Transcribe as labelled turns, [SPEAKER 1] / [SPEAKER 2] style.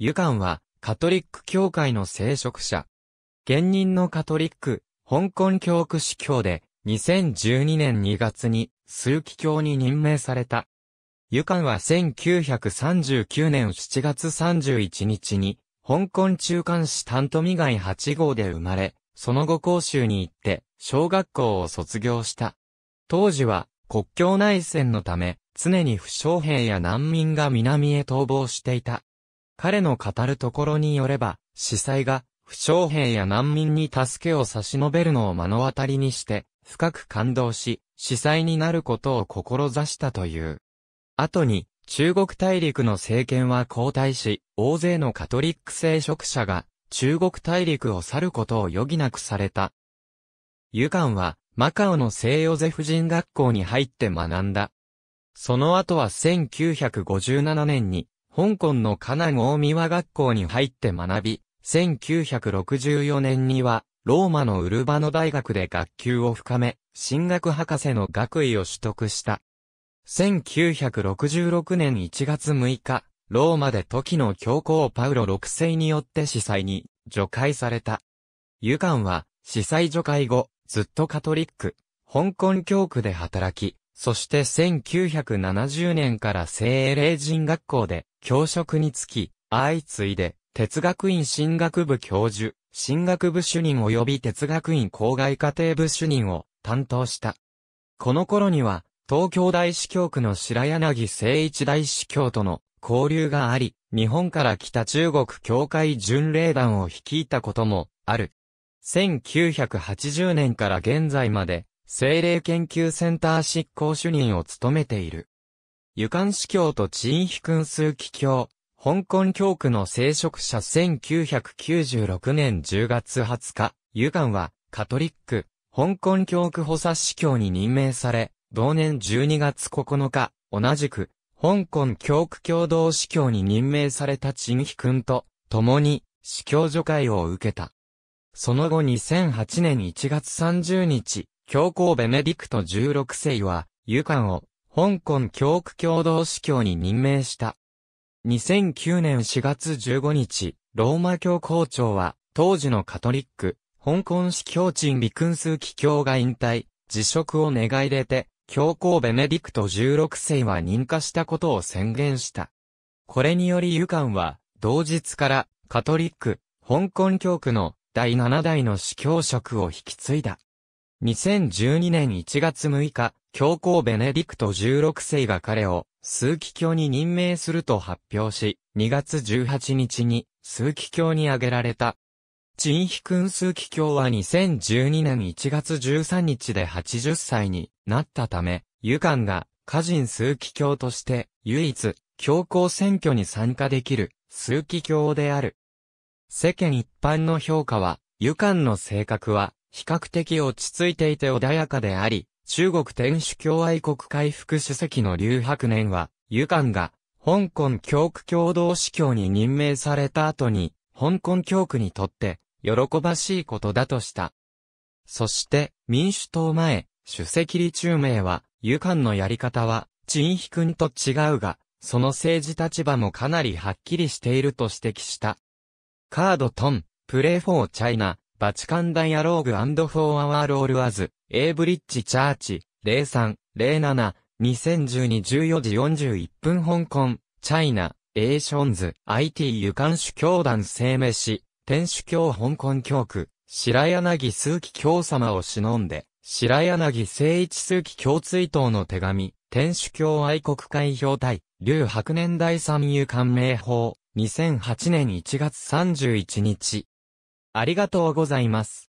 [SPEAKER 1] ユカンはカトリック教会の聖職者。現任のカトリック、香港教区司教で2012年2月に数奇教に任命された。ユカンは1939年7月31日に香港中間市タントミガイ8号で生まれ、その後広州に行って小学校を卒業した。当時は国境内戦のため、常に負傷兵や難民が南へ逃亡していた。彼の語るところによれば、司祭が、不祥兵や難民に助けを差し伸べるのを目の当たりにして、深く感動し、司祭になることを志したという。後に、中国大陸の政権は交代し、大勢のカトリック聖職者が、中国大陸を去ることを余儀なくされた。ユカンは、マカオの聖ヨゼフ人学校に入って学んだ。その後は1957年に、香港の河南大宮学校に入って学び、1964年には、ローマのウルバノ大学で学級を深め、進学博士の学位を取得した。1966年1月6日、ローマで時の教皇パウロ6世によって司祭に除外された。ユカンは、司祭除外後、ずっとカトリック、香港教区で働き、そして1970年から聖霊人学校で教職につき、相次いで、哲学院進学部教授、進学部主任及び哲学院校外家庭部主任を担当した。この頃には、東京大司教区の白柳誠一大司教との交流があり、日本から来た中国教会巡礼団を率いたこともある。1980年から現在まで、精霊研究センター執行主任を務めている。湯ン司教とチンヒ君数奇教、香港教区の聖職者1996年10月20日、湯ンは、カトリック、香港教区補佐司教に任命され、同年12月9日、同じく、香港教区共同司教に任命された陳ンヒ君と、共に、司教助会を受けた。その後2008年1月30日、教皇ベネディクト16世は、湯ンを香港教区共同司教に任命した。2009年4月15日、ローマ教校長は、当時のカトリック、香港司教陳李君数機教が引退、辞職を願い出て、教皇ベネディクト16世は認可したことを宣言した。これによりユカンは、同日から、カトリック、香港教区の第7代の司教職を引き継いだ。2012年1月6日、教皇ベネディクト16世が彼を、枢機教に任命すると発表し、2月18日に、枢機教に挙げられた。チンヒ君枢機教は2012年1月13日で80歳になったため、ユカンが、家人枢機教として、唯一、教皇選挙に参加できる、枢機教である。世間一般の評価は、ユカンの性格は、比較的落ち着いていて穏やかであり、中国天主教愛国会副主席の劉白年は、ユカンが、香港教区共同司教に任命された後に、香港教区にとって、喜ばしいことだとした。そして、民主党前、主席李中明は、ユカンのやり方は、陳飛君と違うが、その政治立場もかなりはっきりしていると指摘した。カードトン、プレイフォーチャイナ、バチカンダイアローグフォーアワーロールアズ、エイブリッジチャーチ、03、07、2012-14時41分香港、チャイナ、エーションズ、IT 湯管主教団声明し、天主教香港教区、白柳数奇教様を忍んで、白柳聖一数奇教追悼の手紙、天主教愛国会表隊、劉白年第三遊官名法、2008年1月31日。ありがとうございます。